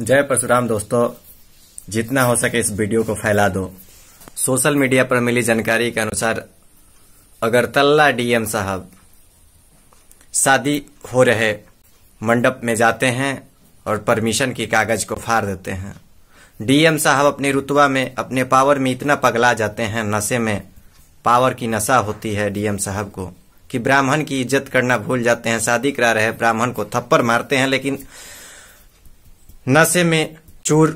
जय परशुराम दोस्तों जितना हो सके इस वीडियो को फैला दो सोशल मीडिया पर मिली जानकारी के अनुसार अगरतल्ला डीएम साहब शादी हो रहे मंडप में जाते हैं और परमिशन की कागज को फाड़ देते हैं डीएम साहब अपनी रुतबा में अपने पावर में इतना पगला जाते हैं नशे में पावर की नशा होती है डीएम साहब को कि ब्राह्मण की इज्जत करना भूल जाते हैं शादी करा रहे ब्राह्मण को थप्पड़ मारते हैं लेकिन नशे में चूर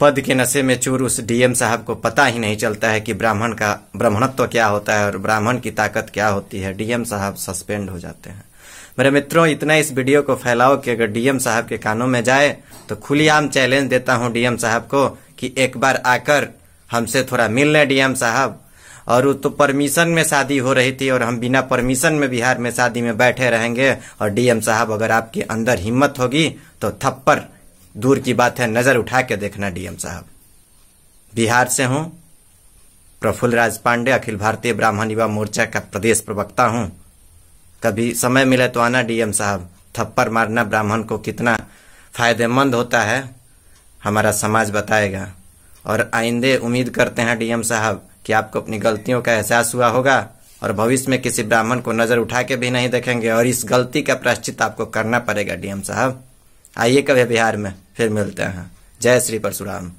पद के नशे में चूर उस डीएम साहब को पता ही नहीं चलता है कि ब्राह्मण का ब्राह्मणत्व तो क्या होता है और ब्राह्मण की ताकत क्या होती है डीएम साहब सस्पेंड हो जाते हैं मेरे मित्रों इतना इस वीडियो को फैलाओ कि अगर डीएम साहब के कानों में जाए तो खुलेआम चैलेंज देता हूँ डीएम साहब को कि एक बार आकर हमसे थोड़ा मिल लें डीएम साहब और वो तो परमिशन में शादी हो रही थी और हम बिना परमिशन में बिहार में शादी में बैठे रहेंगे और डीएम साहब अगर आपके अंदर हिम्मत होगी तो थप्पर दूर की बात है नजर उठा के देखना डीएम साहब बिहार से हूं प्रफुल्ल राज पांडे अखिल भारतीय ब्राह्मण युवा मोर्चा का प्रदेश प्रवक्ता हूं कभी समय मिले तो आना डीएम साहब थप्पड़ मारना ब्राह्मण को कितना फायदेमंद होता है हमारा समाज बताएगा और आइंदे उम्मीद करते हैं डीएम साहब कि आपको अपनी गलतियों का एहसास हुआ होगा और भविष्य में किसी ब्राह्मण को नजर उठा के भी नहीं देखेंगे और इस गलती का प्राश्चित आपको करना पड़ेगा डीएम साहब आइए कभी बिहार में फिर मिलते हैं जय श्री परशुराम